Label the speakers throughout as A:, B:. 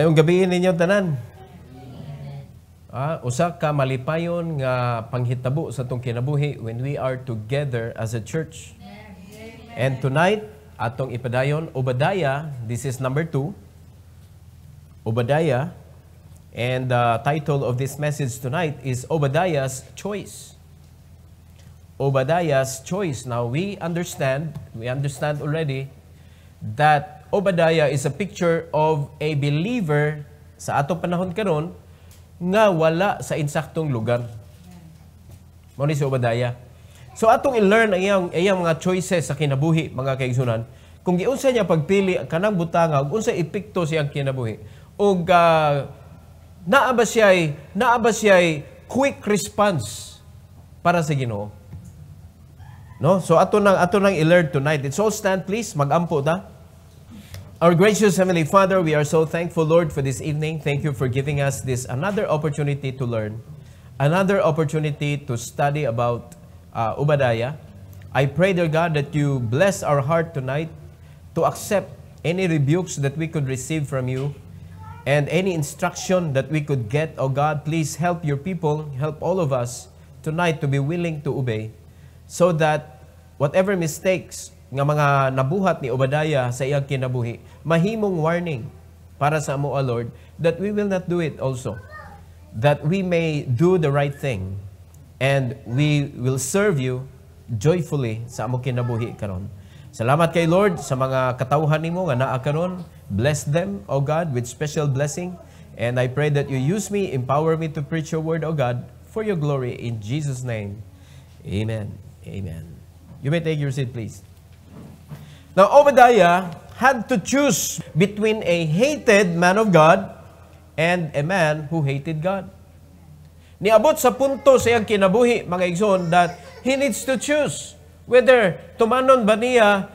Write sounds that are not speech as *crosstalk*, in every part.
A: Mayong gabi ninyo tanan. Ah, usa ka malipayon nga panghitabo sa tong kinabuhi when we are together as a church. And tonight, atong ipadayon Obadiah, this is number 2. Obadiah and the title of this message tonight is Obadiah's choice. Obadiah's choice. Now we understand, we understand already that Obadiah is a picture of a believer sa ato panahon karon nga wala sa insaktong lugar. Mao ni si Obadiah. So atong i-learn ang iyang, iyang mga choices sa kinabuhi mga kaigsunan kung giunsa niya pagpili kanang butanga ug unsa epekto siyang kinabuhi ug uh, naa ba siya'y naa ba siya'y quick response para sa Ginoo no so ato nang ato nang i-learn tonight it's all stand please mag-ampo ta Our gracious Heavenly Father, we are so thankful, Lord, for this evening. Thank you for giving us this another opportunity to learn, another opportunity to study about uh, I pray, dear God, that you bless our heart tonight to accept any rebukes that we could receive from you and any instruction that we could get. Oh God, please help your people, help all of us tonight to be willing to obey so that whatever mistakes nga mga nabuhat ni Obadiah sa iyang kinabuhi, mahimong warning para sa amo, O ah, Lord, that we will not do it also, that we may do the right thing, and we will serve you joyfully sa amo kinabuhi karon. Salamat kay Lord sa mga katauhan nimo nga naa karon. Bless them, O God, with special blessing. And I pray that you use me, empower me to preach your word, O God, for your glory in Jesus name. Amen. Amen. You may take your seat please. Now, Obadiah had to choose between a hated man of God and a man who hated God. Niabot sa punto sa iyang kinabuhi, mga igsoon, that he needs to choose whether tumanon ba niya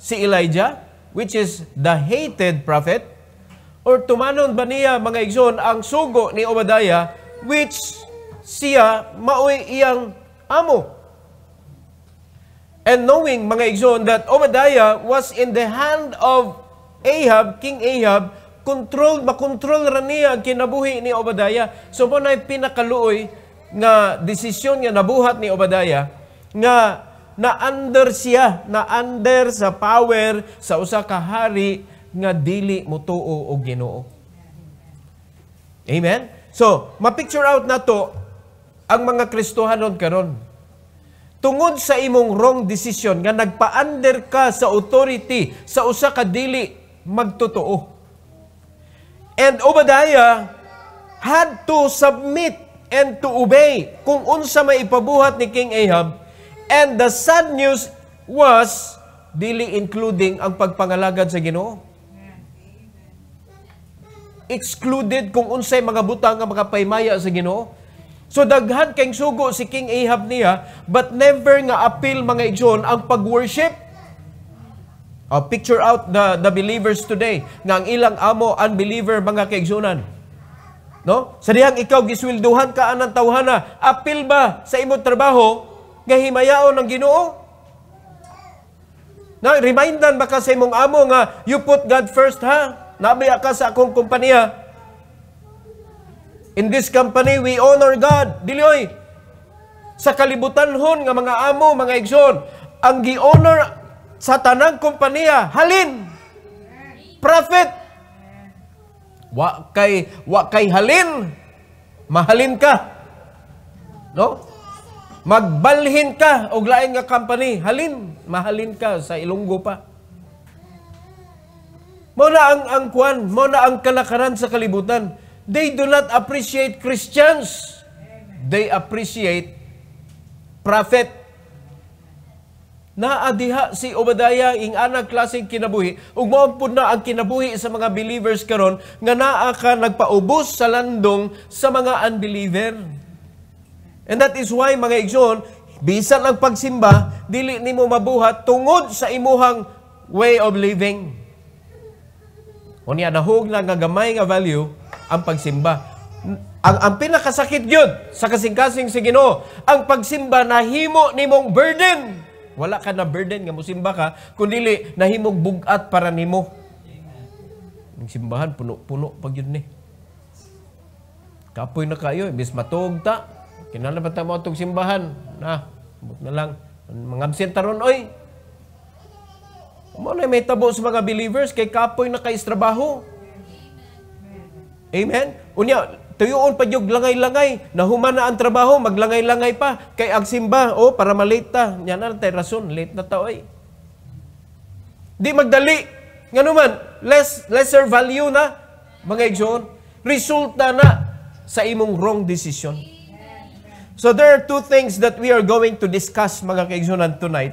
A: si Elijah, which is the hated prophet, or tumanon ba niya, mga igsoon, ang sugo ni Obadiah, which siya maoy iyang amo. And knowing, mga igsoon, that Obadiah was in the hand of Ahab, King Ahab, controlled, makontrol ra niya ang kinabuhi ni Obadiah. So mo na pinakaluoy nga desisyon nga nabuhat ni Obadiah nga na under siya, na under sa power sa usa ka hari nga dili mutuo og Ginoo. Amen. So, ma-picture out nato ang mga Kristohanon karon tungod sa imong wrong decision nga nagpa-under ka sa authority sa usa ka dili magtotoo. And Obadiah had to submit and to obey kung unsa may ipabuhat ni King Ahab. And the sad news was dili including ang pagpangalagad sa Ginoo. Excluded kung unsay mga butang ang mga paymaya sa Ginoo. So daghan kang sugo si King Ahab niya, but never nga appeal mga igsoon ang pag-worship. Uh, picture out the, the believers today, nga ang ilang amo unbeliever mga kaigsunan. No? Sa dihang ikaw giswilduhan ka anang tawhana, apil ba sa imo trabaho nga himayaon ng Ginoo? Na remindan ba ka sa imong amo nga you put God first ha? Nabaya ka sa akong kumpanya, In this company, we honor God. Dilioy, sa kalibutan hon nga mga amo, mga igsoon, ang gi-honor sa tanang kompanya, halin, profit. wa kay, wa kay halin, mahalin ka. No? Magbalhin ka og lain nga company, halin, mahalin ka sa Ilonggo pa. Mo na ang angkuan, mo na ang kalakaran sa kalibutan. They do not appreciate Christians. They appreciate prophet. Naadiha si Obadiah ing anak klaseng kinabuhi ug mao pud na ang kinabuhi sa mga believers karon nga naa ka nagpaubos sa landong sa mga unbeliever. And that is why mga igsoon, bisan ang pagsimba dili nimo mabuhat tungod sa imuhang way of living. Unya dahog na nga gamay nga value ang pagsimba. Ang, ang pinakasakit yun sa kasing-kasing si Ginoo, ang pagsimba nahimo mong burden. Wala ka na burden nga musimba ka, kundili nahimog bugat para nimo. Ang simbahan puno-puno pag yun ni. Kapoy na kayo, imbis matog ta. Kinala ba ta mo itong simbahan? Na, buk na lang. Mga absent oy. Mo na may tabo sa mga believers kay kapoy na kay trabaho. Amen? Unya, tuyoon pa yung langay-langay. Nahuman na ang trabaho, maglangay-langay pa. Kay agsimba, o oh, para malita. Yan na, tayo rason, late na tao eh. Di magdali. Nga naman, less, lesser value na, mga igsoon. Resulta na sa imong wrong decision. So there are two things that we are going to discuss mga kaigsunan tonight.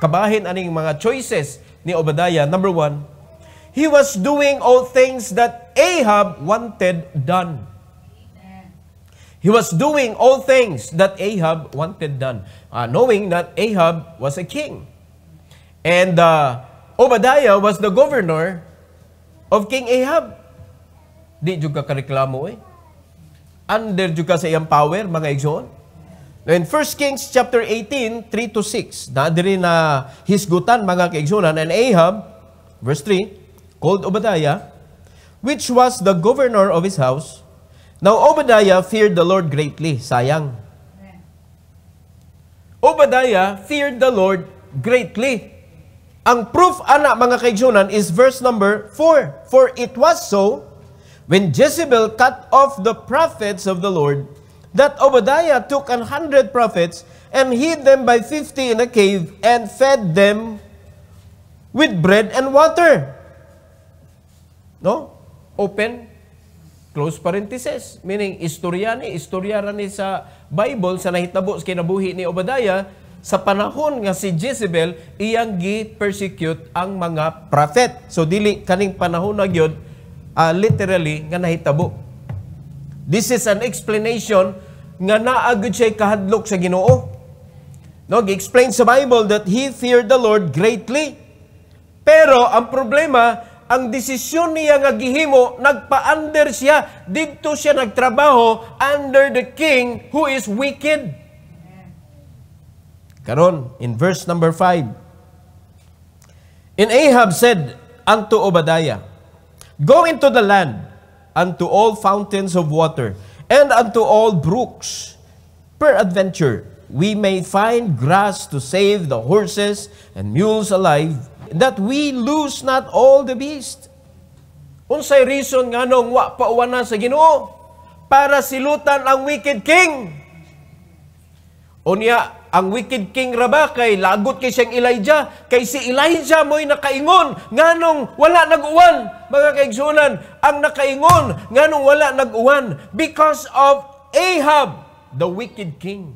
A: Kabahin aning mga choices ni Obadiah. Number one, he was doing all things that Ahab wanted done. He was doing all things that Ahab wanted done, uh, knowing that Ahab was a king. And uh, Obadiah was the governor of King Ahab. Di juga kareklamo eh. Under juga sa iyang power, mga igsoon. In 1 Kings chapter 18, 3 to 6, na diri na hisgutan mga kaigsonan and Ahab verse 3 called Obadiah, which was the governor of his house. Now Obadiah feared the Lord greatly. Sayang. Obadiah feared the Lord greatly. Ang proof, ana mga kaigsoonan, is verse number 4. For it was so, when Jezebel cut off the prophets of the Lord, that Obadiah took an hundred prophets and hid them by fifty in a cave and fed them with bread and water. No? Open, close parenthesis. Meaning, istorya ni, istorya ni sa Bible, sa nahitabo sa kinabuhi ni Obadiah, sa panahon nga si Jezebel, iyang gi-persecute ang mga prophet. So, dili kaning panahon na yun, uh, ah, literally, nga nahitabo. This is an explanation nga naagod siya kahadlok sa ginoo. No, explain sa Bible that he feared the Lord greatly. Pero ang problema, ang desisyon niya nga gihimo nagpa-under siya didto siya nagtrabaho under the king who is wicked karon in verse number 5 In Ahab said unto Obadiah go into the land unto all fountains of water and unto all brooks peradventure we may find grass to save the horses and mules alive that we lose not all the beast. Unsay reason nga nung wa pauwana sa Ginoo para silutan ang wicked king. Unya, ang wicked king raba kay lagot kay siyang Elijah kay si Elijah mo'y nakaingon nganong wala nag-uwan mga kaigsunan ang nakaingon nganong wala nag-uwan because of Ahab the wicked king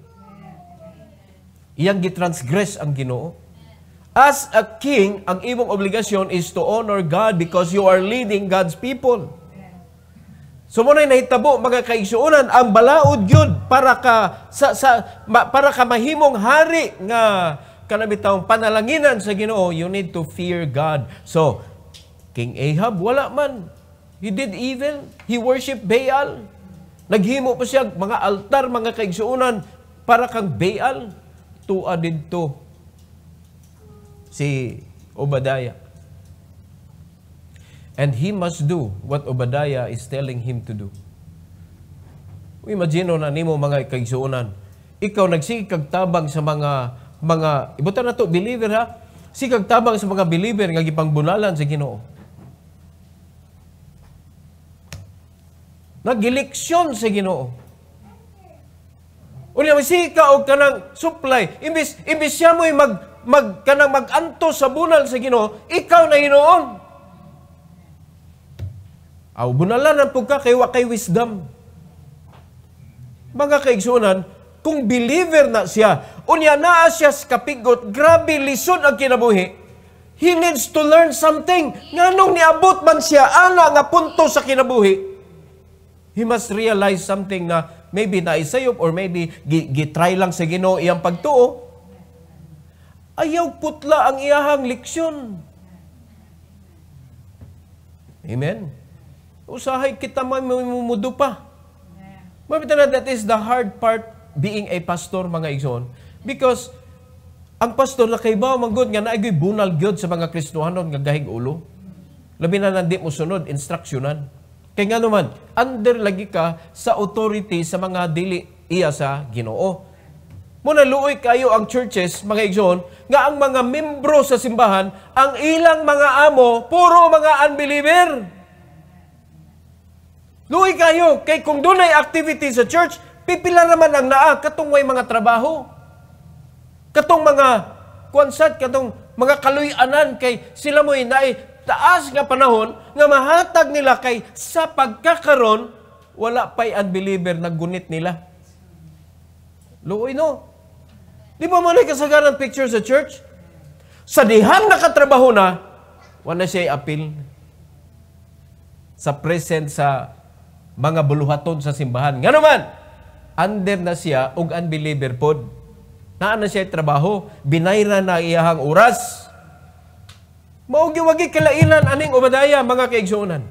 A: iyang gitransgress ang Ginoo As a king, ang imong obligasyon is to honor God because you are leading God's people. So mo nay nahitabo mga kaigsuonan ang balaod gyud para ka sa, sa ma, para ka mahimong hari nga kanabitawng panalanginan sa Ginoo you need to fear God. So King Ahab wala man he did evil, he worshiped Baal. Naghimo pa siya mga altar mga kaigsuonan para kang Baal tuwa didto si Obadiah. And he must do what Obadiah is telling him to do. Imagine na nimo mga kaigsuonan. Ikaw nagsikag tabang sa mga mga ibutan na to believer ha. Sikag tabang sa mga believer nga gipangbunalan sa Ginoo. Nageleksyon sa Ginoo. Unya ka og kanang supply imbis imbis siya mo'y mag mag, kanang maganto sa bunal sa Ginoo, ikaw na hinoon. Aw bunalan ang pugka kay wa kay wisdom. Mga kaigsunan, kung believer na siya, unya naa siya sa kapigot, grabe lisod ang kinabuhi. He needs to learn something. Nganong niabot man siya ana nga punto sa kinabuhi. He must realize something na maybe na naisayop or maybe gitry lang sa Ginoo iyang pagtuo ayaw putla ang iyahang leksyon. Amen? Usahay kita mamumudo pa. Mabita na that is the hard part being a pastor, mga igsoon. Because ang pastor na kay ba, Manggod nga naagoy bunal gyud sa mga Kristohanon nga gahig ulo. Labi na nandi mo sunod, instruksyonan. Kaya nga naman, under lagi ka sa authority sa mga dili iya sa ginoo. Muna luoy kayo ang churches, mga igsoon, nga ang mga membro sa simbahan, ang ilang mga amo, puro mga unbeliever. Luoy kayo, kay kung doon ay activity sa church, pipila naman ang naa, katong way mga trabaho. Katong mga kwansat, katong mga kaluyanan, kay sila mo'y naay taas nga panahon, nga mahatag nila kay sa pagkakaron wala pa'y unbeliever na gunit nila. Luoy no. Di ba manay kasagaran picture sa church? Sa dihang nakatrabaho na, wala siya appeal sa present sa mga buluhaton sa simbahan. Nga naman, under na siya ug unbeliever pod. Naa na siya trabaho, binayra na iyahang oras. Maugiwagi kalainan aning ubadaya mga kaigsuonan.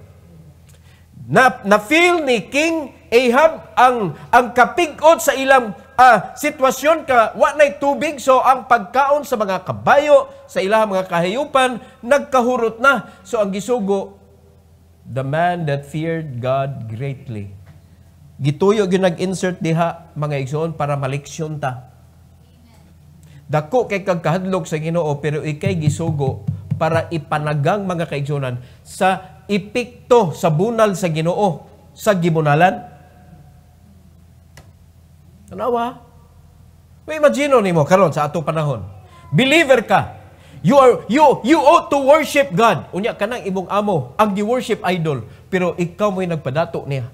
A: Na, na feel ni King Ahab ang ang kapigot sa ilang uh, sitwasyon ka wa nay tubig so ang pagkaon sa mga kabayo sa ilahang mga kahayupan nagkahurot na so ang gisugo the man that feared God greatly gituyo gyud nag-insert diha mga igsoon para maliksyon ta dako kay kagkahadlok sa Ginoo pero ikay gisugo para ipanagang mga kaigsonan sa epekto sa bunal sa Ginoo sa gibunalan Tanawa. May imagino nimo karon sa atong panahon. Believer ka. You are you you ought to worship God. Unya kanang imong amo ang di worship idol, pero ikaw mo'y nagpadato niya.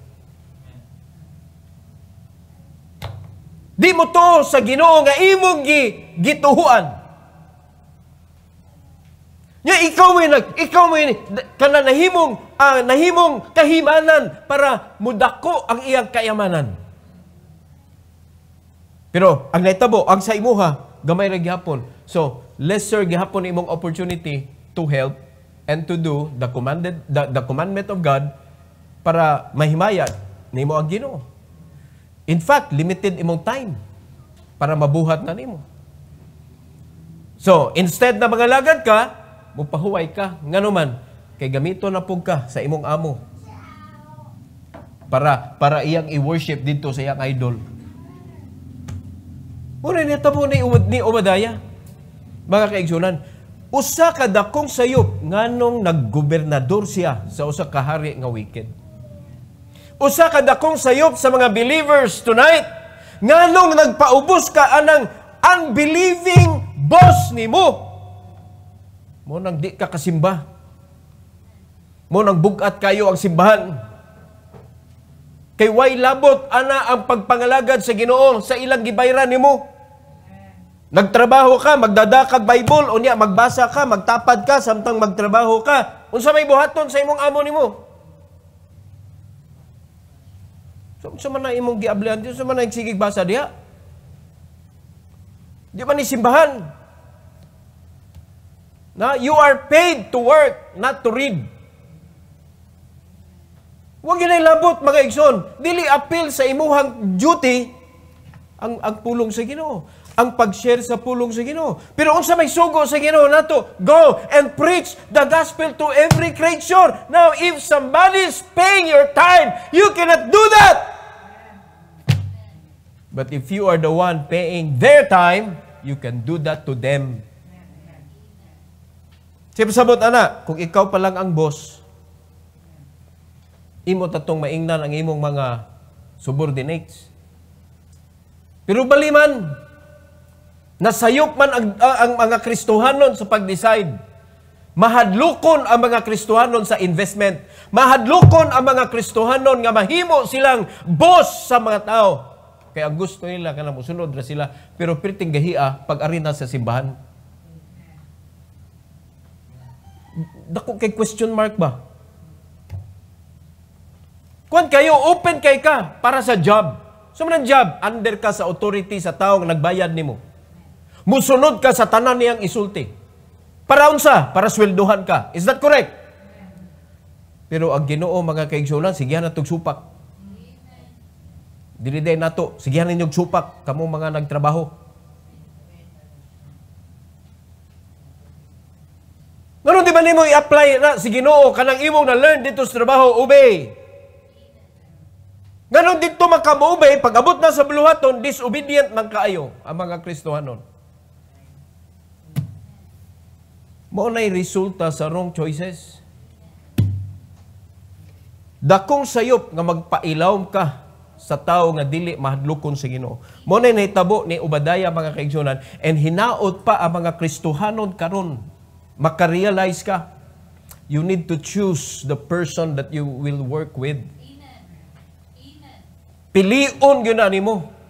A: Di mo to sa Ginoo nga imong gi gituhuan. Nya ikaw may nag ikaw mo kana nahimong ah, nahimong kahimanan para mudako ang iyang kayamanan. Pero ang naitabo, ang sa imuha, gamay ra gihapon. So, lesser gihapon imong opportunity to help and to do the commanded the, the commandment of God para mahimayat nimo ang Ginoo. In fact, limited imong time para mabuhat na nimo. So, instead na mangalagad ka, mupahuway ka nganuman kay gamito na pug ka sa imong amo para para iyang i-worship dito sa iyang idol. Mura niya tabo ni, umad, ni Umadaya. Mga kaigsunan, usa ka dakong sayop nganong naggobernador siya sa usa ka hari nga wicked. Usa ka dakong sayop sa mga believers tonight nganong nagpaubos ka anang unbelieving boss nimo. Mo nang di ka kasimba. Mo nang bugat kayo ang simbahan. Kay way labot ana ang pagpangalagad sa Ginoo sa ilang gibayran nimo. Nagtrabaho ka, magdadakag Bible, o niya, magbasa ka, magtapad ka, samtang magtrabaho ka. Unsa may buhaton sa imong amo nimo? So, unsa man na imong giablihan, unsa man na sigig basa diha? Di ba ni simbahan? Na you are paid to work, not to read. Huwag yun labot, mga igsoon. Dili appeal sa imuhang duty ang, ang pulong sa Ginoo ang pag-share sa pulong sa Ginoo. Pero unsa may sugo sa Ginoo nato, go and preach the gospel to every creature. Now if somebody is paying your time, you cannot do that. But if you are the one paying their time, you can do that to them. Siyempre sabot, ana, kung ikaw pa lang ang boss, imo tatong maingnan ang imong mga subordinates. Pero baliman, Nasayop man ang, ah, ang mga Kristohanon sa pag-decide. Mahadlukon ang mga Kristohanon sa investment. Mahadlukon ang mga Kristohanon nga mahimo silang boss sa mga tao. Kaya ang gusto nila, kanang musunod na sila, pero pirting gahia pag arena sa simbahan. Dako kay question mark ba? Kung kayo, open kay ka para sa job. So, job, under ka sa authority sa taong nagbayad nimo. mo Musunod ka sa tanan niyang isulti. Para unsa? Para swelduhan ka. Is that correct? Pero ang Ginoo mga kaigsulan, sigihan natog supak. Dili day nato, sigihan ninyo supak kamo mga nagtrabaho. Ngayon di ba nimo i-apply na si Ginoo kanang imong na learn dito sa trabaho, obey. Ngayon dito makamoobey, pag abot na sa buluhaton, disobedient man kaayo ang mga Kristohanon. mao nay resulta sa wrong choices. Dakong sayop nga magpailawm ka sa tao nga dili mahadlokon sa Ginoo. Mo na nahitabo ni Ubadaya mga kaigsoonan and hinaot pa ang mga Kristohanon karon. Makarealize ka. You need to choose the person that you will work with. Amen. Amen. Pilion gyud na nimo.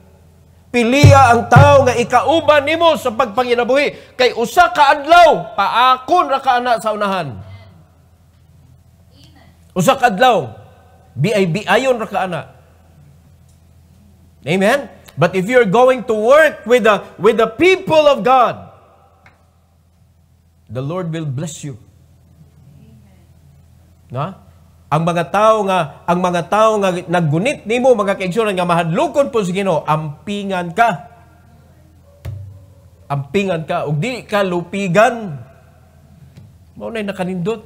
A: Piliya ang tao nga ikauban nimo sa pagpanginabuhi kay usa ka adlaw paakon ra ka ana sa unahan. Usa ka adlaw biay ayon ra ka ana. Amen. But if you're going to work with the with the people of God, the Lord will bless you. Amen. Na? ang mga tao nga ang mga tao nga naggunit nimo mga kaigsunan nga mahadlukon po sa Ginoo ampingan ka ampingan ka ug di ka lupigan mao nay nakanindot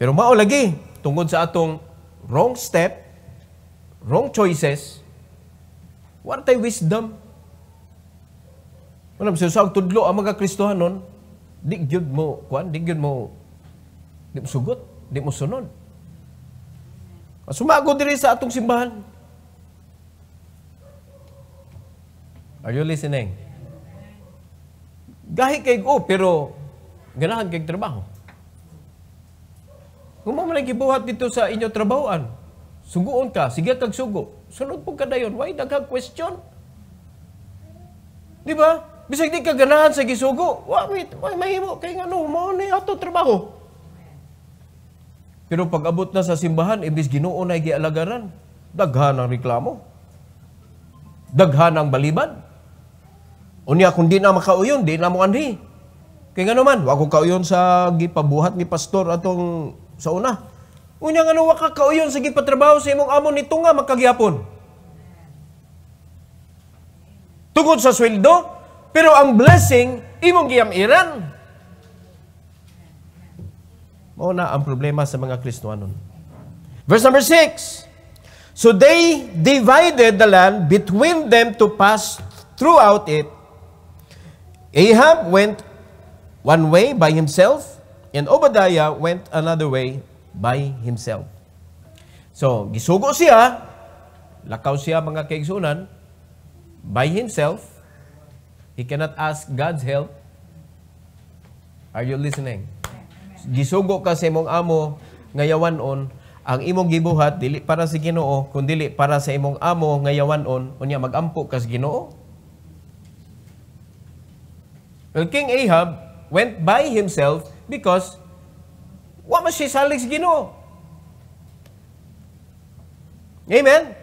A: pero mao lagi tungod sa atong wrong step wrong choices what tay wisdom Manam sa usag tudlo ang mga Kristohanon, di gyud mo kwan di gyud mo di mo sugot, di mo sunod. Masumago ah, diri sa atong simbahan. Are you listening? Gahi kay go, pero ganahan kay trabaho. Kung mo man gibuhat dito sa inyo trabahoan, suguon ka, sige kag sugo. Sunod pug kadayon, why daghang question? Di ba? Bisag di ka ganahan sa gisugo, wa wait, why mahimo kay ngano mo ni ato trabaho. Pero pag abot na sa simbahan, ibis ginoo na gialagaran, daghan ang reklamo. Daghan ang baliban. Unya kung di na makauyon, di na mo anhi. Kaya nga naman, wako kauyon sa gipabuhat ni pastor atong sa una. Unya nga nung kauyon sa gipatrabaho sa imong amon nito nga magkagyapon. Tungod sa sweldo, pero ang blessing imong giyam Iran. Mao na ang problema sa mga Kristoanon. Verse number 6. So they divided the land between them to pass throughout it. Ahab went one way by himself, and Obadiah went another way by himself. So, gisugo siya, lakaw siya mga kaigsunan, by himself. He cannot ask God's help. Are you listening? gisugo ka sa imong amo ngayawan on ang imong gibuhat dili para sa si Ginoo kundi para sa imong amo ngayawan on unya magampo ka sa Ginoo Well King Ahab went by himself because wa man siya salig sa Ginoo Amen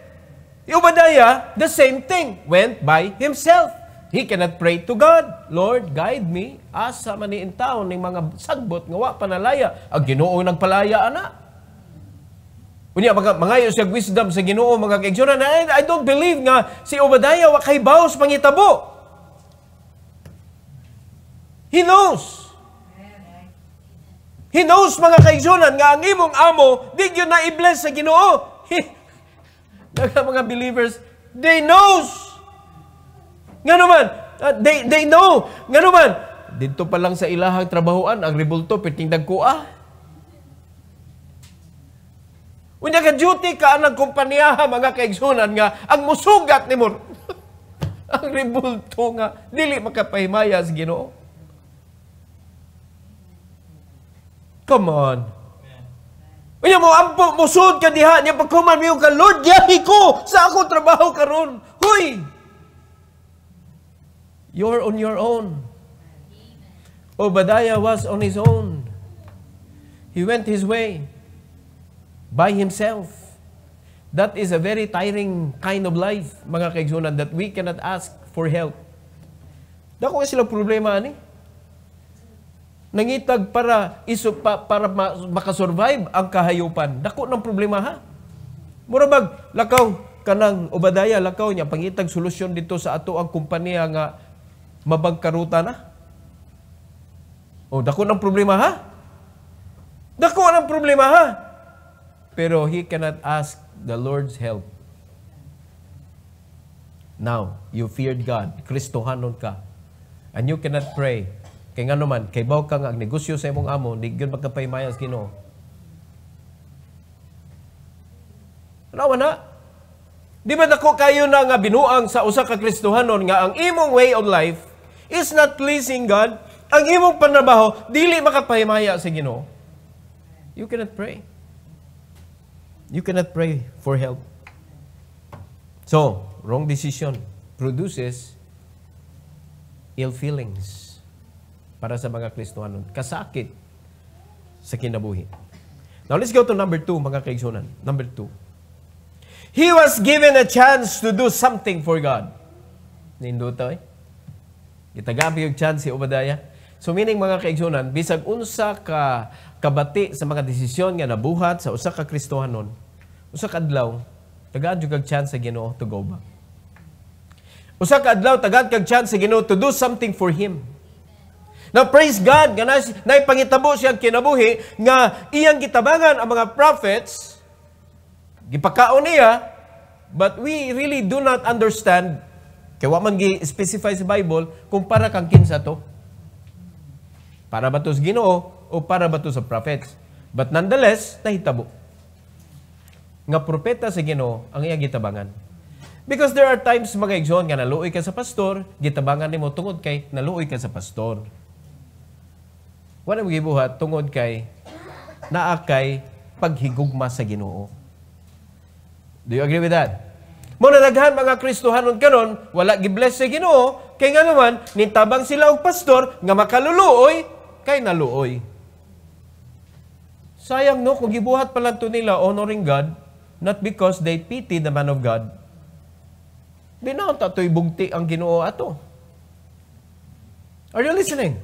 A: Obadiah the same thing went by himself He cannot pray to God. Lord, guide me. Asa man ni intaw ning mga sagbot nga wa panalaya. Ang Ginoo nagpalaya ana. Unya mga mangayo siya wisdom sa Ginoo mga kaigsoonan. I, I don't believe nga si Obadiah wa kay baos pangitabo. He knows. He knows mga kaigsoonan nga ang imong amo di gyud na i-bless sa Ginoo. *laughs* mga believers, they knows nga naman, uh, they, they know. Nga naman, dito pa lang sa ilahang trabahoan, ang ribulto, piting dagkua. Ah. Unya ka duty ka ng kumpanyaha, mga kaigsunan nga, ang musugat ni mo, *laughs* ang ribulto nga, dili makapahimaya sa ginoo. Come on. Unya mo, ampo, musud ka diha, niya pagkuman, miyo ka, Lord, yahi ko sa akong trabaho karon. Huy! Huy! You're on your own. Obadiah oh, was on his own. He went his way by himself. That is a very tiring kind of life, mga kaigsunan, that we cannot ask for help. Dako nga sila problema ani. Nangitag para iso pa, para makasurvive ang kahayupan. Dako ng problema ha. Murabag lakaw kanang Obadaya lakaw niya pangitag solusyon dito sa ato ang kumpanya nga mabagkaruta na. O, oh, dako ng problema ha? Dako ng problema ha? Pero he cannot ask the Lord's help. Now, you feared God. Kristohanon ka. And you cannot pray. Kay nga naman, kay baw ka nga negosyo sa imong amo, di yun magkapahimaya sa Ginoo. Ano na? Di ba dako kayo na nga binuang sa usa ka Kristohanon nga ang imong way of life is not pleasing God, ang imong panrabaho, dili makapahimaya sa Ginoo, you cannot pray. You cannot pray for help. So, wrong decision produces ill feelings para sa mga Kristohanon. Kasakit sa kinabuhi. Now, let's go to number two, mga kaigsunan. Number two. He was given a chance to do something for God. Ninduto eh. Gitagampi og chance si Obadiah. So meaning mga kaigsunan, bisag unsa ka kabati sa mga desisyon nga nabuhat sa usa ka Kristohanon, usa ka adlaw, tagad jud kag chance sa Ginoo to go back. Usa ka adlaw tagad kag chance sa Ginoo to do something for him. Na praise God nga na, na pangitabo siya kinabuhi nga iyang gitabangan ang mga prophets gipakaon niya but we really do not understand kaya wa man gi-specify sa Bible kung para kang kinsa to. Para ba to sa Ginoo o para ba to sa prophets? But nonetheless, nahitabo nga propeta sa Ginoo ang iya gitabangan. Because there are times mga igsoon nga naluoy ka sa pastor, gitabangan nimo tungod kay naluoy ka sa pastor. Wala mo gibuhat tungod kay naa kay paghigugma sa Ginoo. Do you agree with that? Mo na daghan mga Kristohanon kanon, wala gi bless sa Ginoo, kay nga naman nitabang sila og pastor nga makaluluoy kay naluoy. Sayang no kung gibuhat pa lang to nila honoring God not because they pity the man of God. Binaon ta toy bugti ang Ginoo ato. Are you listening?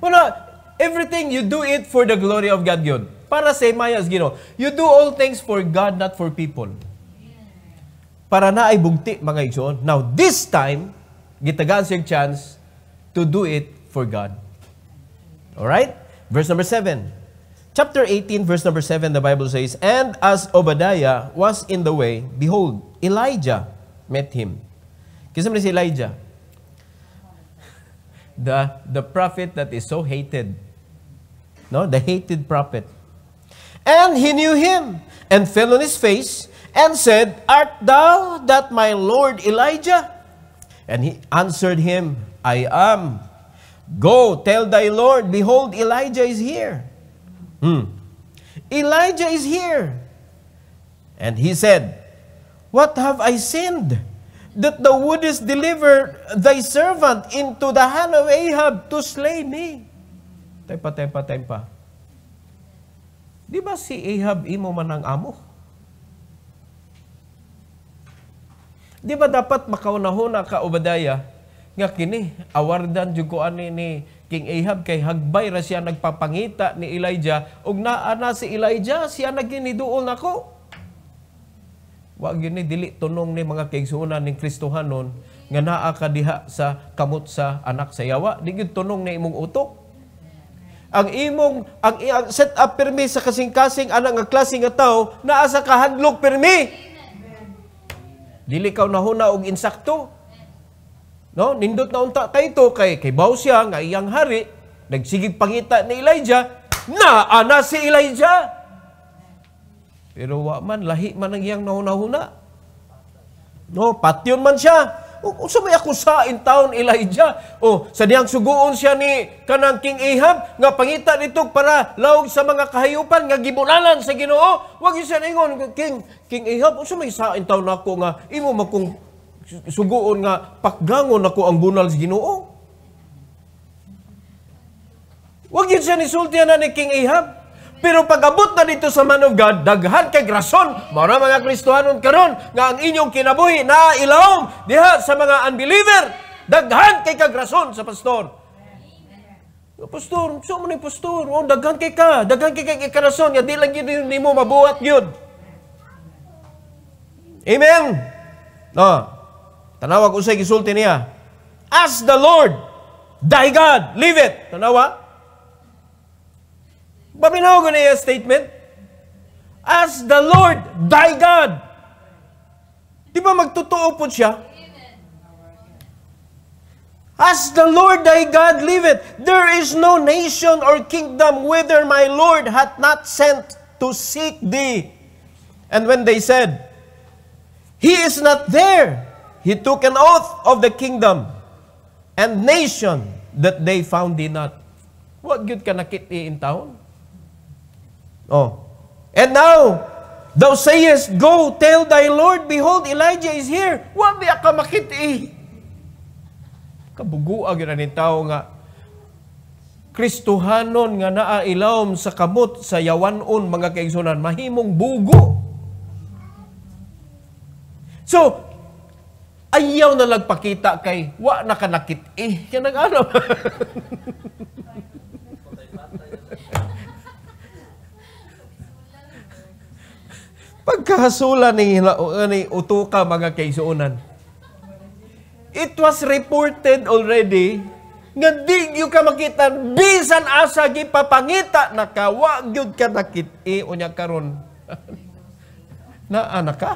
A: Wala everything you do it for the glory of God yun. Para sa mayas Ginoo. You do all things for God not for people para na ay bugti mga igsoon. Now, this time, gitagaan siyang chance to do it for God. All right? Verse number 7. Chapter 18, verse number 7, the Bible says, And as Obadiah was in the way, behold, Elijah met him. Kisam na si Elijah. *laughs* The, the prophet that is so hated. No? The hated prophet. And he knew him and fell on his face and said, Art thou that my lord Elijah? And he answered him, I am. Go, tell thy lord, behold, Elijah is here. Hmm. Elijah is here. And he said, What have I sinned? That thou wouldest deliver thy servant into the hand of Ahab to slay me. Tempa, tempa, tempa. Di ba si Ahab imo man ang amo? Di ba dapat makaunahon ka, kaubadaya nga kini awardan jud ani ni King Ahab kay hagbay ra siya nagpapangita ni Elijah ug naa na si Elijah siya naginiduol nako. Wa gyud ni dili tunong ni mga kaigsuonan ning Kristohanon nga naa ka diha sa kamot sa anak sa yawa di gyud tunong ni imong utok. Ang imong ang, ang set up permi sa kasing-kasing anak nga klase nga tawo naa sa kahadlok permi. Dili ka nahuna og insakto. No, nindot na unta kay to kay kay siya nga iyang hari nagsigig pangita ni Elijah naa na si Elijah. Pero wa man lahi man ang iyang nahuna-huna. No, patyon man siya. O, o sa may akusain taon Elijah. O oh, sa diyang suguon siya ni kanang King Ahab nga pangita nito para laog sa mga kahayupan nga gibunalan sa Ginoo. Wag siya ningon King King Ahab o sa may sain taon nako nga imo makong suguon nga pakgangon nako ang bunal sa Ginoo. Wag yun siya nisultihan na ni King Ahab. Pero pagabot na dito sa man of God, daghan kay rason. Mara mga Kristohanon karon nga ang inyong kinabuhi na ilawom diha sa mga unbeliever. Daghan kay kag rason sa pastor. Amen. Pastor, so man ni pastor, oh, daghan kay ka, daghan kay kag rason. nga di lang yun mo mabuhat yun. Amen. No. Tanawa ko sa gisulti niya. As the Lord, thy God, leave it. Tanawa, Babinaw ko na statement. As the Lord, thy God. Di ba magtotoo po siya? As the Lord thy God liveth, there is no nation or kingdom whither my Lord hath not sent to seek thee. And when they said, He is not there, he took an oath of the kingdom and nation that they found thee not. What good ka nakit in town? Oh. And now, thou sayest, Go, tell thy Lord, behold, Elijah is here. Wa di ka makiti. Eh. Kabugua gyud ni tao nga Kristohanon nga naa ilawom sa kamot sa yawanon mga kaigsunan mahimong bugo. So, ayaw na lagpakita kay wa nakanakit kanakit eh. Kaya nag-ano? *laughs* Pagkahasula ni, ni utuka mga kaisuunan. It was reported already nga di ka makita bisan asa gipapangita na kawa gyud ka nakit e unya karon *laughs* na anak ka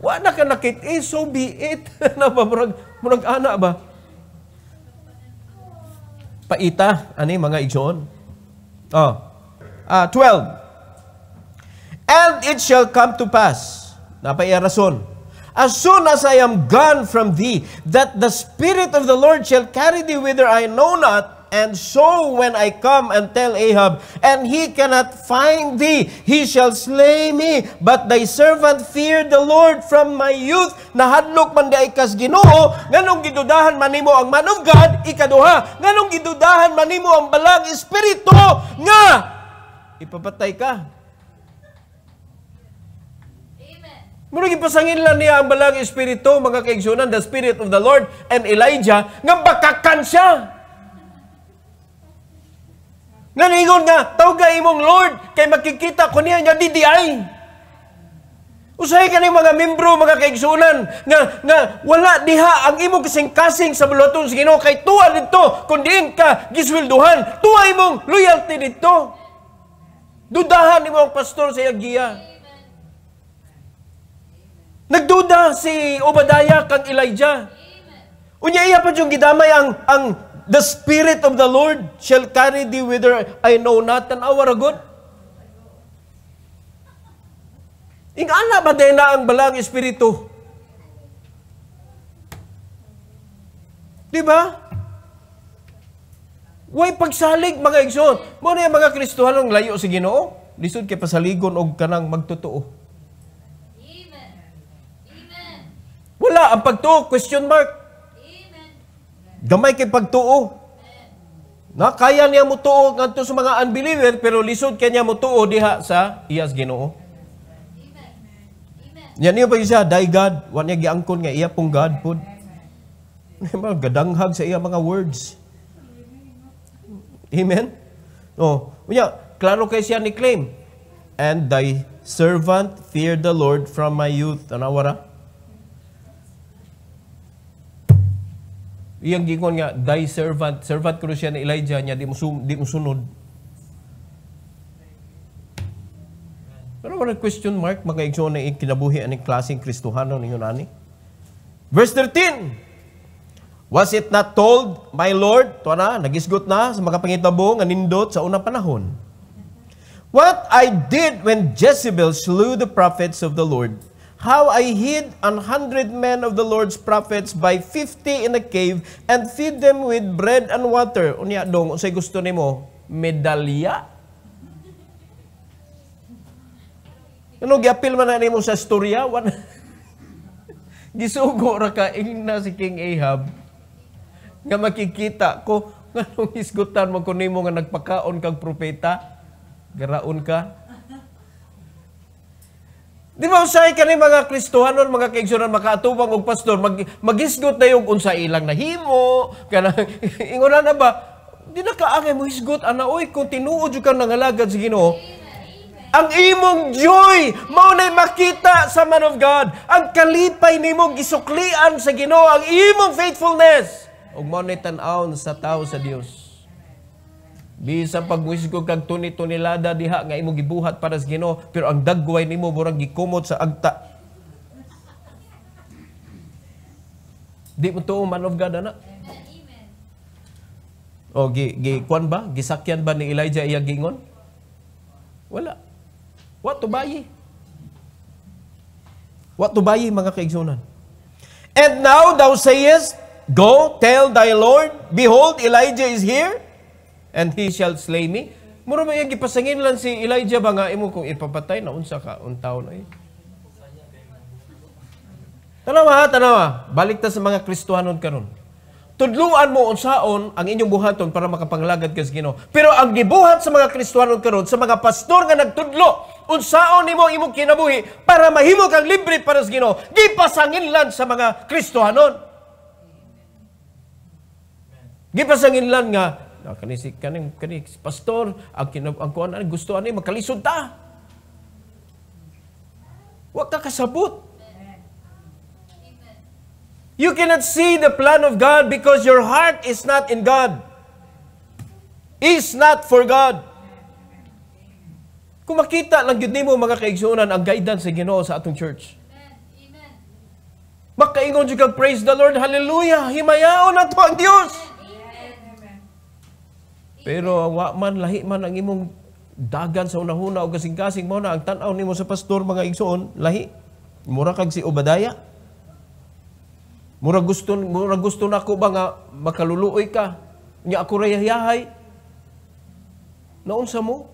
A: wa na ka nakit e so be it *laughs* na ba murag murag ana ba paita ani mga igsoon oh ah 12 And it shall come to pass, napaiyarason, as soon as I am gone from thee, that the Spirit of the Lord shall carry thee whither I know not, and so when I come and tell Ahab, and he cannot find thee, he shall slay me. But thy servant feared the Lord from my youth. Nahadlok man di ay kas ginoo, nganong gidudahan man manimo ang man of God, ikaduha. Nganong gidudahan manimo ang balang espiritu nga ipapatay ka. Murag ipasangin lang niya ang balang espiritu, mga kaigsyonan, the spirit of the Lord and Elijah, nga bakakan siya. Nga ningon nga, tawga imong Lord, kay makikita ko niya niya didiay. Usahay ka ni mga membro, mga kaigsunan, nga, nga wala diha ang imong kasing-kasing sa bulaton sa Ginoo kay tuwa dito, kun diin ka giswilduhan, tuwa imong loyalty dito. Dudahan imo ang pastor sa iyang giya. Nagduda si Obadiah kang Elijah. Unya iya pa yung gidamay ang, ang the Spirit of the Lord shall carry thee whither I know not. Tanawa ragot. Ingana ba din na ang balang Espiritu? Di ba? Way pagsalig mga igsoon. Muna yung mga Kristohanong layo sa si Ginoo. Lisod kay pasaligon og kanang magtotoo. Wala ang pagtuo, question mark. Amen. Gamay kay pagtuo. Na kaya niya mo tuo ngadto sa mga unbeliever pero lisod kanya mo tuo diha sa iyas Ginoo. Amen. Amen. Yan niya pa siya, die God. Wa niya giangkon nga iya pong God pud. mga gadanghag sa iya mga words. Amen. Oh, unya klaro kay siya ni claim. And thy servant feared the Lord from my youth. Tanawara. Iyang gingon nga, thy servant, servant ko siya ni Elijah niya, di mo, di mo sunod. Pero wala question mark, mga igsoon na ikinabuhi aning klaseng Kristuhano ninyo Yunani Verse 13, Was it not told, my Lord, to na, nagisgot na sa mga pangitabo nga nindot sa unang panahon. What I did when Jezebel slew the prophets of the Lord, how I hid an hundred men of the Lord's prophets by fifty in a cave and feed them with bread and water. Unya dong, unsay gusto nimo? Medalya? Ano giapil man na nimo sa storya? *laughs* Gisugo ra ka ingna si King Ahab nga makikita ko *laughs* nga nganong isgutan mo nimo nga nagpakaon kag propeta garaon ka Di ba usay kani mga Kristohanon, mga kaigsunan makaatubang og pastor, mag, magisgot na yung unsa ilang nahimo, kana *laughs* ingon na ba? Di na kaangay mo hisgot ana oy kung tinuod jud kang nangalagad sa Ginoo. Ang imong joy mao nay makita sa man of God. Ang kalipay nimo gisuklian sa Ginoo ang imong faithfulness. Ug mao nay tan-aw sa tao sa Dios. Bisa pagwisgog kag tuni-tunilada diha nga imo gibuhat para sa Ginoo, pero ang dagway nimo murag gikumot sa agta. Di mo to man of God ana. O gi gi kwan ba? Gisakyan ba ni Elijah iya gingon? Wala. What to buy? What to buy mga kaigsunan. And now thou sayest, Go, tell thy Lord, Behold, Elijah is here, and he shall slay me. Muro may gipasangin lang si Elijah ba nga imo kung ipapatay na unsa ka untaw na eh. Tanawa ha, tanawa. Balik ta sa mga Kristohanon karon. Tudluan mo unsaon ang inyong buhaton para makapanglagad ka sa Ginoo. Pero ang gibuhat sa mga Kristohanon karon sa mga pastor nga nagtudlo unsaon nimo imong kinabuhi para mahimo kang libre para sa Ginoo. Gipasanginlan sa mga Kristohanon. Gipasanginlan nga na ah, kani si kaning kani pastor ang kinab ang kuan gusto ani makalisod ta. Wa ka kasabot. You cannot see the plan of God because your heart is not in God. Is not for God. Kung makita lang yun nimo mga kaigsunan ang guidance sa Ginoo sa atong church. Makaingon jud kag praise the Lord, hallelujah, himayaon na to ang Dios. Amen. Pero wa man lahi man ang imong dagan sa unahuna o kasing-kasing mo na ang tanaw nimo sa pastor mga igsoon lahi mura kag si Obadaya. Mura gusto mura gusto nako ba nga makaluluoy ka nya ako rayahay. Naunsa mo?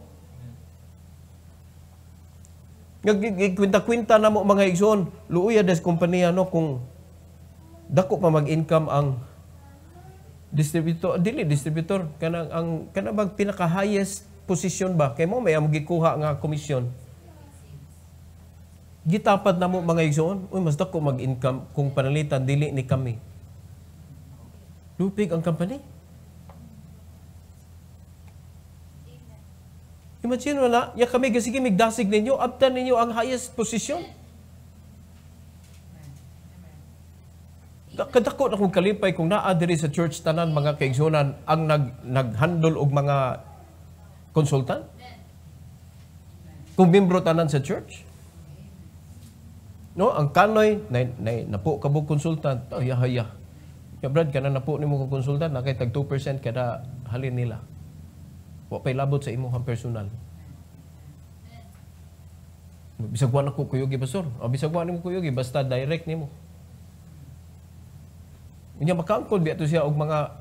A: Nagkwinta-kwinta na mo mga igsoon, luoy des kompanya no kung dako pa mag-income ang distributor dili distributor kanang ang kana bag pinaka highest position ba kay mo may ang gikuha nga komisyon gitapad na mo mga igsoon uy mas dako mag-income kung panalitan dili ni kami lupig ang company Imagine wala, ya kami gasigi dasig ninyo, abtan ninyo ang highest position. kadako na kong kalipay kung naa diri sa church tanan mga kaigsunan ang nag naghandle og mga consultant? Kung membro tanan sa church? No, ang kanoy na, na, na po kabog consultant. Oh, yah, yah. Ya, Brad, kana na po nimo mo consultant, na kay tag 2% kada halin nila. Wa pay labot sa imong personal. Bisag wa na ko kuyogi pastor. O bisag wa nimo kuyogi basta direct nimo. Unya makaangkod biya siya og mga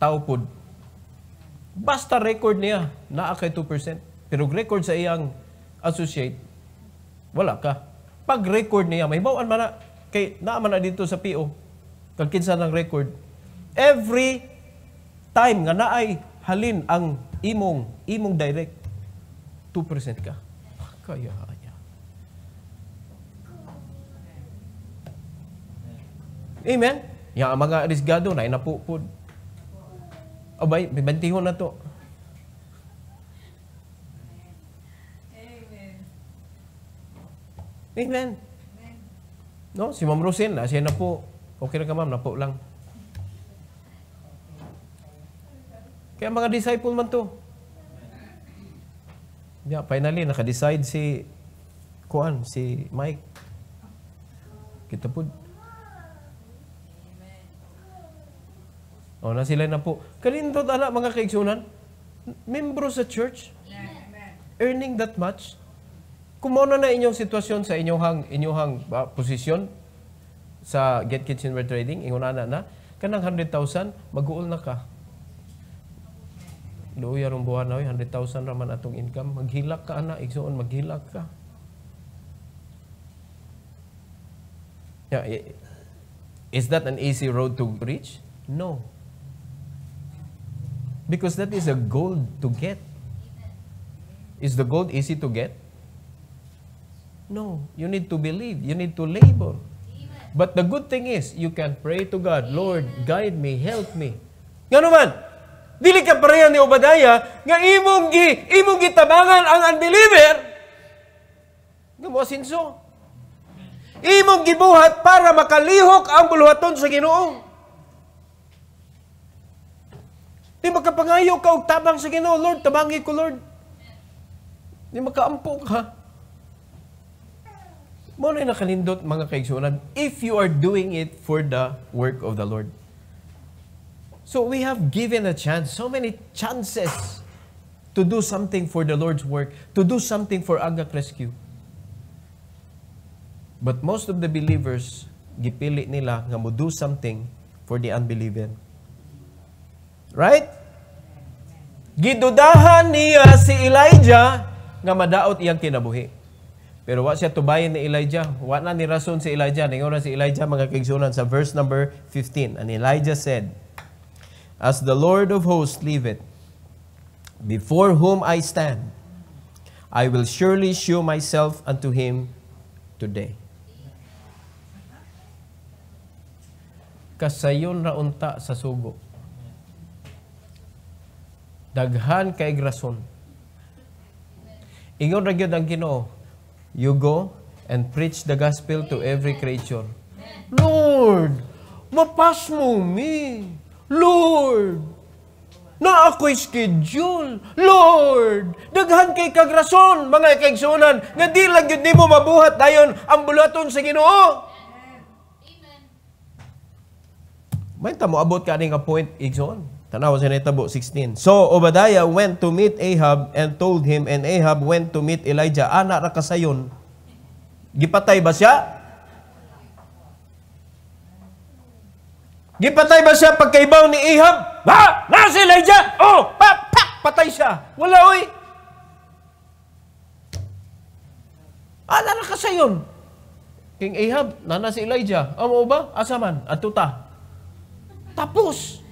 A: tao pod. Basta record niya naa kay 2%. Pero record sa iyang associate wala ka. Pag record niya may bawaan man na kay naa man na dito sa PO kag kinsa nang record. Every time nga naay halin ang imong imong direct 2% ka. Ah, kaya Amen? Yang mga arisgado na inapupod. Oh, Abay, may bantihon na to. Amen. Amen. No, si Ma'am Rosin, siya na po. Okay na ka ma'am, na po lang. Kaya mga disciple man to. Yeah, finally, naka-decide si Kuan, si Mike. Kita po. O na sila na po. Kalindot ana mga kaigsunan, membro sa church, earning that much, kumona na inyong sitwasyon sa inyong hang, inyong hang ba, posisyon sa Get Kitchenware Trading, ingunana na, kanang 100,000, mag-uol na ka. Luya rong buwan na, 100,000 raman atong income, maghilak ka ana, igsoon, maghilak ka. Yeah, is that an easy road to reach? No. Because that is a gold to get. Is the gold easy to get? No. You need to believe. You need to labor. But the good thing is, you can pray to God, Lord, guide me, help me. Nga man, dili ka pareha ni Obadiah, nga imong, gi, imong gitabangan ang unbeliever, nga mo sinso. Imong gibuhat para makalihok ang buluhaton sa ginoo. Di makapangayo ka og tabang sa Ginoo, Lord, tabangi ko, Lord. Di makaampo ka. Mao na nakalindot mga kaigsunan if you are doing it for the work of the Lord. So we have given a chance, so many chances to do something for the Lord's work, to do something for Agak Rescue. But most of the believers, gipili nila nga mo do something for the unbelieving. Right? Gidudahan niya si Elijah nga madaot iyang kinabuhi. Pero wa siya tubayan ni Elijah. Wa na ni rason si Elijah. Ningon si Elijah mga kaigsulan sa verse number 15. And Elijah said, As the Lord of hosts liveth, before whom I stand, I will surely show myself unto him today. Kasayon ra unta sa sugo daghan kay grason. Ingon ra gyud ang Ginoo, you go and preach the gospel to every creature. Lord, mapas mo me. Lord, na ako'y schedule. Lord, daghan kay kagrason, mga kaigsunan, nga di lang yun di mo mabuhat dayon ang bulaton sa ginoo. Amen. May tamo abot ka ning point, igsoon. Tanaw sa netabo 16. So Obadiah went to meet Ahab and told him and Ahab went to meet Elijah. Ana ra kasayon. Gipatay ba siya? Gipatay ba siya pagkaibaw ni Ahab? Ha? Na si Elijah? Oh, pa, pa, patay siya. Wala oy. Ana ra kasayon. King Ahab, nana si Elijah. Amo ba? Asaman, atuta. Tapos.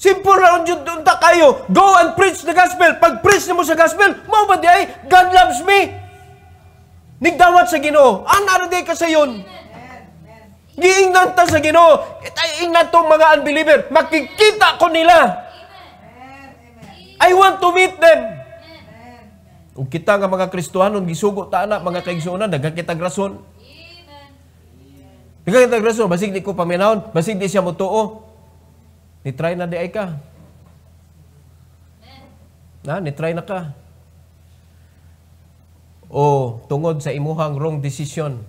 A: Simple lang yun ta kayo. Go and preach the gospel. Pag preach mo sa gospel, mo ba ay, God loves me. Nigdawat sa Ginoo. Ang araday ka sa yun. Giingnan ta sa Ginoo. Ingnan to mga unbeliever. Makikita ko nila. I want to meet them. Ug kita nga mga Kristohanon gisugo ta ana mga kaigsuonan nagakitag rason. Nagakitag rason basig di ko paminahon, basig di siya mutuo. Ni try na di ay ka. Na, ni try na ka. O tungod sa imuhang wrong decision,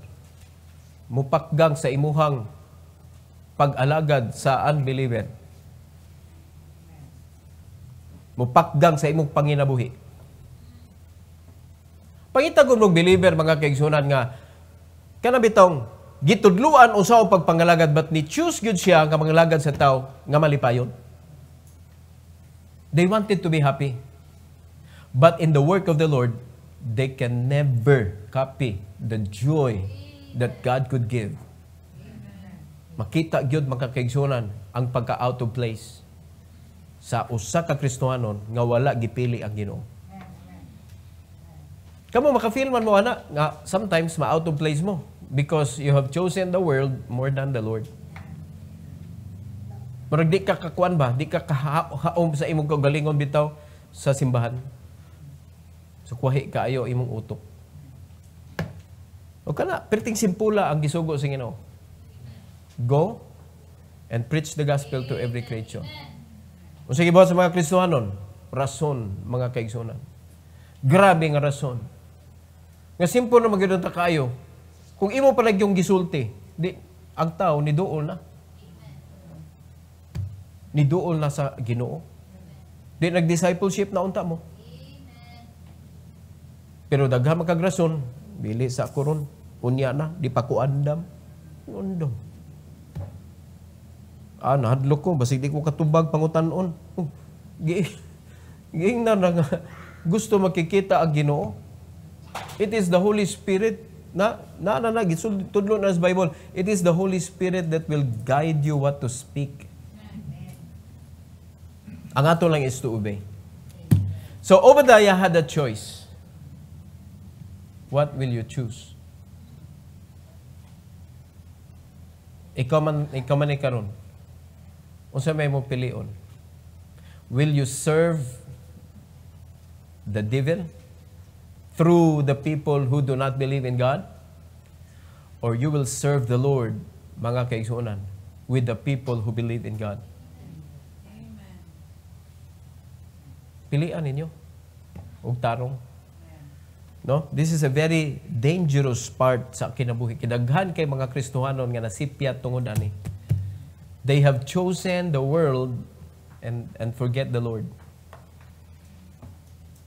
A: mupakgang sa imuhang pag-alagad sa unbeliever. Mupakgang sa imong panginabuhi. Pangitagon mong believer, mga kaigsunan nga, kanabitong gitudluan usaw pagpangalagad but ni choose gyud siya nga mangalagad sa tao nga malipayon they wanted to be happy but in the work of the Lord they can never copy the joy that God could give makita gyud makakaigsunan ang pagka out of place sa usa ka Kristohanon nga wala gipili ang Ginoo Kamo makafeel man mo ana nga sometimes ma out of place mo because you have chosen the world more than the Lord. Murag di ka kakuan ba? Di ka kahaom sa imong kagalingon bitaw sa simbahan. So ka ayo imong utok. O kana, perting simpula ang gisugo sa Ginoo. Go and preach the gospel to every creature. Kung sige ba sa mga Kristohanon, rason mga kaigsunan. Grabe nga rason. Nga simple na magiging kayo, kung imo palag yung gisulti, di, ang tao ni dool na. Ni dool na sa ginoo. Di nag-discipleship na unta mo. Pero dagha makagrason, bili sa koron, unya na, di pa ko andam. Undom. Ah, nahadlok ko, basig di ko katubag pangutanon. Oh, gi, *laughs* giing na nga, gusto makikita ang ginoo. It is the Holy Spirit na, na, na, na, tudlo na sa Bible. It is the Holy Spirit that will guide you what to speak. Ang ato lang is to obey. So Obadiah had a choice. What will you choose? Ikaw man, ikaw man ikaroon. Unsa may mo pilion? Will you serve the devil? through the people who do not believe in God? Or you will serve the Lord, mga kaisunan, with the people who believe in God? Amen. Pilian ninyo. Huwag tarong. No? This is a very dangerous part sa kinabuhi. Kinaghan kay mga Kristohanon nga nasipya tungod ani. They have chosen the world and and forget the Lord.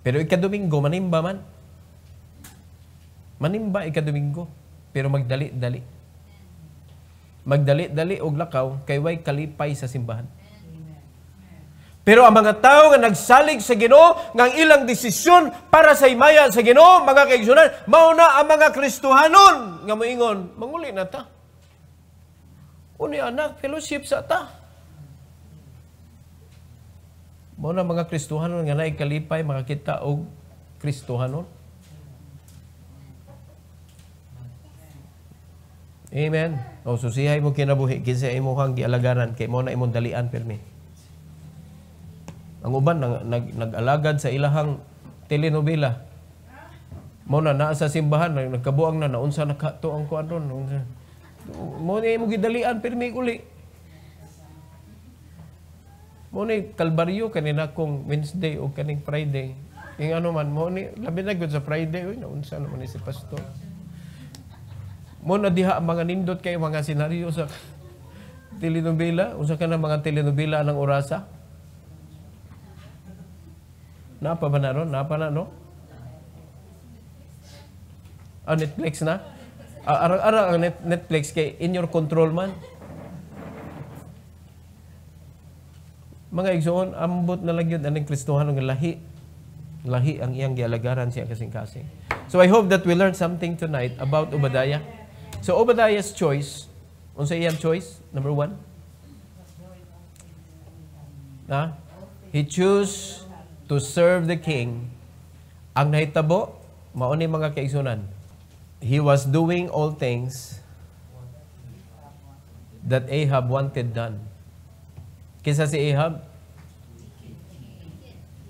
A: Pero ikadumingo, manimba man. Manimba ikadominggo, pero magdali-dali. Magdali-dali og lakaw kay way kalipay sa simbahan. Pero ang mga tao nga nagsalig sa Ginoo nga ilang desisyon para sa himaya sa Ginoo, mga kaigsoonan, mao na ang mga Kristohanon nga moingon, manguli na ta. Uni anak, fellowship sa ta. Mao na mga Kristohanon nga naay kalipay makakita og Kristohanon. Amen. O susihay mo kinabuhi kinsa imong gialagaran kay mo na imong dalian pirmi. Ang uban nag, nag, nag-alagad sa ilahang telenovela. Mo na naa sa simbahan nagkabuang na naunsa nakato ang kuan ron. Mo ni imong gidalian pirmi uli. Mo ni kalbaryo kanina kong Wednesday o kaning Friday. Ing ano man mo ni labi na gud sa Friday oy naunsa naman ni si pastor. Mo na diha ang mga nindot kay mga senaryo sa telenovela, unsa ka na mga telenovela ng orasa? Napa ba na ron? Napa na, no? Ah, Netflix na? Ara-ara ah, ang Netflix kay in your control man. Mga igsoon, ambot na lang yun ang Kristohan ng lahi. Lahi ang iyang gialagaran siya kasing-kasing. So I hope that we learned something tonight about Obadiah. So Obadiah's choice, unsa iyang choice? Number one? Na? He choose to serve the king. Ang nahitabo, mauni mga kaigsunan. He was doing all things that Ahab wanted done. Kisa si Ahab?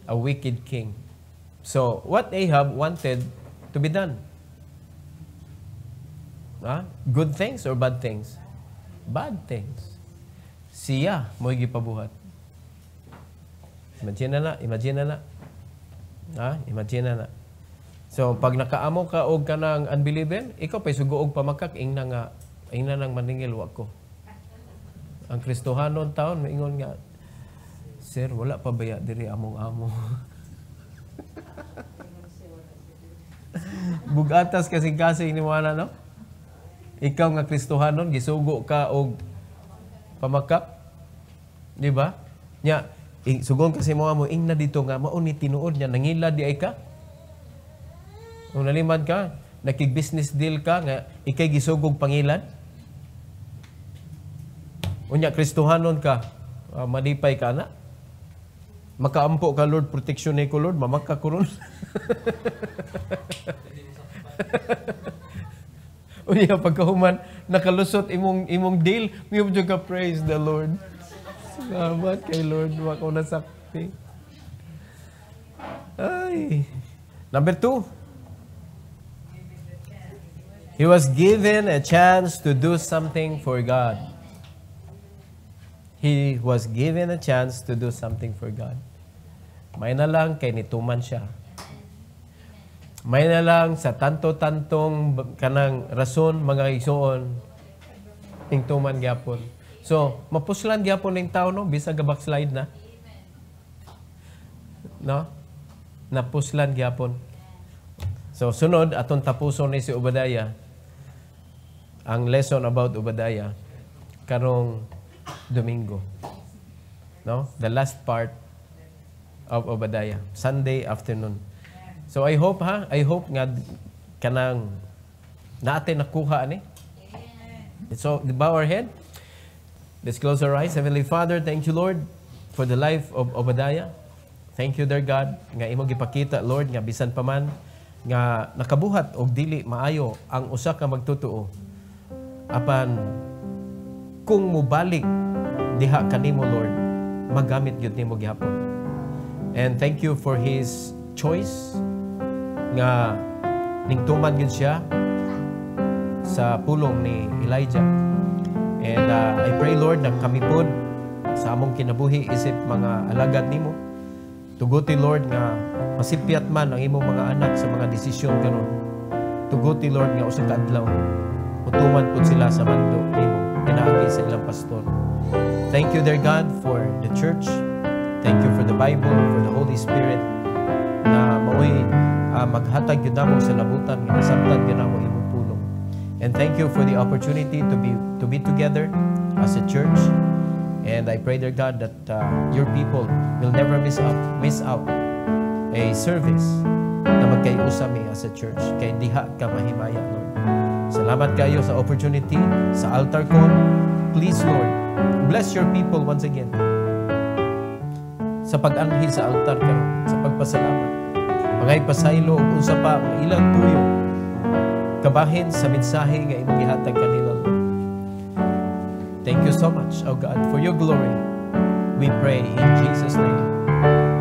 A: A wicked king. So, what Ahab wanted to be done? Ha? Good things or bad things? Bad things. Siya mo gipabuhat. Imagine na, imagine na. Ha? Imagine na. So pag nakaamo ka og ka kanang unbeliever, ikaw pa sugo og pamakak ing na nga ing na nang maningil wa ko. Ang Kristohanon taon ingon nga Sir, wala pa baya diri among amo. *laughs* Bugatas kasi kasi ni Juana, no? ikaw nga Kristohanon, gisugo ka og pamakap. Di ba? Nya, sugon kasi mo amo ing na dito nga, mauni tinuod niya, nangila di ay ka. Kung nalimad ka, nakig-business deal ka, nga ikay gisugog pangilan. Unya, Kristohanon ka, uh, malipay ka na. Makaampo ka, Lord, protection ni ko, Lord, mamaka ko, unya pagkahuman nakalusot imong imong deal mo jud ka praise the Lord salamat kay Lord wa ko nasakti ay number two He was given a chance to do something for God. He was given a chance to do something for God. May na lang kay nituman siya may na lang sa tanto-tantong kanang rason mga igsoon tuman gyapon. So, mapuslan gyapon ning tao no bisag backslide na. No? Napuslan gyapon. So sunod aton tapuson ni si Ubadaya ang lesson about Ubadaya karong Domingo. No? The last part of Obadiah, Sunday afternoon. So I hope ha, I hope nga kanang natin nakuha ani. So bow our head. Let's close our eyes. Heavenly Father, thank you Lord for the life of Obadiah. Thank you dear God nga imo gipakita Lord nga bisan pa man nga nakabuhat og dili maayo ang usa ka magtotoo. Apan kung mubalik diha kanimo Lord, magamit gyud nimo gihapon. And thank you for his choice nga ningtuman yun siya sa pulong ni Elijah. And uh, I pray Lord na kami pod sa among kinabuhi isip mga alagad nimo. Tuguti Lord nga masipyat man ang imong mga anak sa mga desisyon karon. Tuguti Lord nga usa ka adlaw utuman pod sila sa mando nimo pinaagi sa ilang pastor. Thank you dear God for the church. Thank you for the Bible, for the Holy Spirit na mao'y uh, maghatag yun mo sa labutan, nga masabtan yun mo imong pulong. And thank you for the opportunity to be to be together as a church. And I pray, dear God, that uh, your people will never miss out, miss out a service na magkayusa mi as a church. Kay diha ka mahimaya, Lord. Salamat kayo sa opportunity sa altar ko. Please, Lord, bless your people once again sa pag-anhi sa altar karon, sa pagpasalamat mga ipasaylo, unsa pa, ilang tuyo. Kabahin sa mensahe nga imong gihatag kanila. Thank you so much, O oh God, for your glory. We pray in Jesus' name.